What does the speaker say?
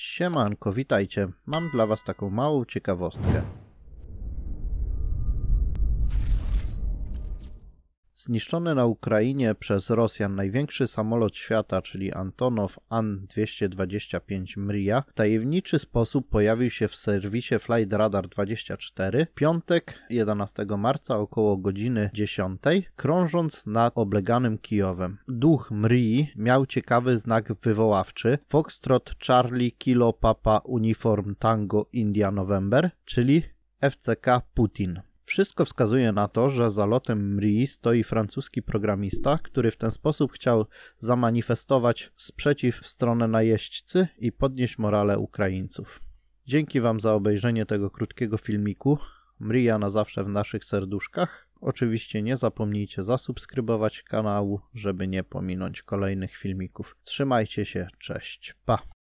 Siemanko, witajcie. Mam dla was taką małą ciekawostkę. Zniszczony na Ukrainie przez Rosjan największy samolot świata, czyli Antonow An-225 Mria, w tajemniczy sposób pojawił się w serwisie Flight Radar 24 piątek 11 marca około godziny 10, krążąc nad obleganym Kijowem. Duch Mrii miał ciekawy znak wywoławczy Foxtrot Charlie Kilo Papa Uniform Tango India November, czyli FCK Putin. Wszystko wskazuje na to, że za lotem Mrii stoi francuski programista, który w ten sposób chciał zamanifestować sprzeciw w stronę najeźdźcy i podnieść morale Ukraińców. Dzięki Wam za obejrzenie tego krótkiego filmiku. Mria na zawsze w naszych serduszkach. Oczywiście nie zapomnijcie zasubskrybować kanału, żeby nie pominąć kolejnych filmików. Trzymajcie się, cześć, pa!